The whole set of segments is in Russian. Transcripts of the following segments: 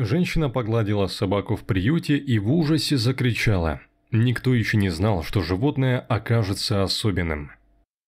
Женщина погладила собаку в приюте и в ужасе закричала. Никто еще не знал, что животное окажется особенным.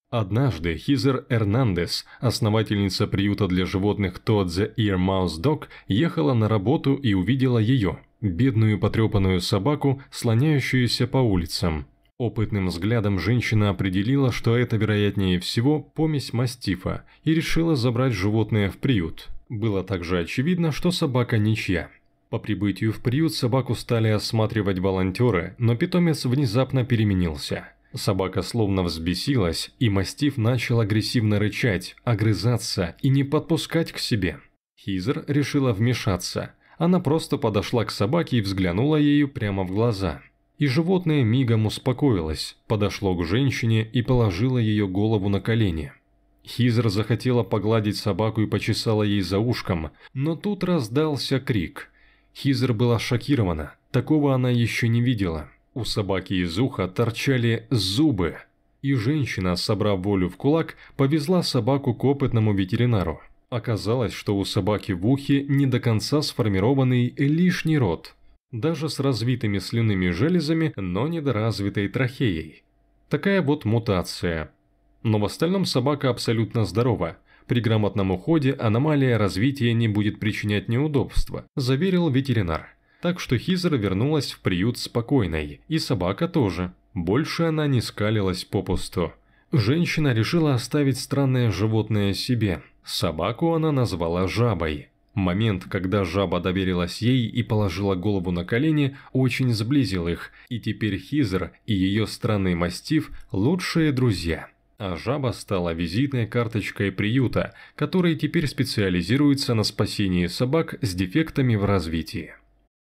Однажды Хизер Эрнандес, основательница приюта для животных Todd the Ear Mouse Dog, ехала на работу и увидела ее, бедную потрепанную собаку, слоняющуюся по улицам. Опытным взглядом женщина определила, что это, вероятнее всего, помесь мастифа, и решила забрать животное в приют – было также очевидно, что собака ничья. По прибытию в приют собаку стали осматривать волонтеры, но питомец внезапно переменился. Собака словно взбесилась, и мастиф начал агрессивно рычать, огрызаться и не подпускать к себе. Хизер решила вмешаться. Она просто подошла к собаке и взглянула ею прямо в глаза. И животное мигом успокоилось, подошло к женщине и положило ее голову на колени. Хизер захотела погладить собаку и почесала ей за ушком, но тут раздался крик. Хизер была шокирована, такого она еще не видела. У собаки из уха торчали зубы, и женщина, собрав волю в кулак, повезла собаку к опытному ветеринару. Оказалось, что у собаки в ухе не до конца сформированный лишний рот, даже с развитыми слюными железами, но недоразвитой трахеей. Такая вот мутация, но в остальном собака абсолютно здорова. При грамотном уходе аномалия развития не будет причинять неудобства, заверил ветеринар. Так что Хизер вернулась в приют спокойной, и собака тоже. Больше она не скалилась попусту. Женщина решила оставить странное животное себе. Собаку она назвала жабой. Момент, когда жаба доверилась ей и положила голову на колени, очень сблизил их, и теперь Хизер и ее странный мастиф – лучшие друзья а жаба стала визитной карточкой приюта, который теперь специализируется на спасении собак с дефектами в развитии.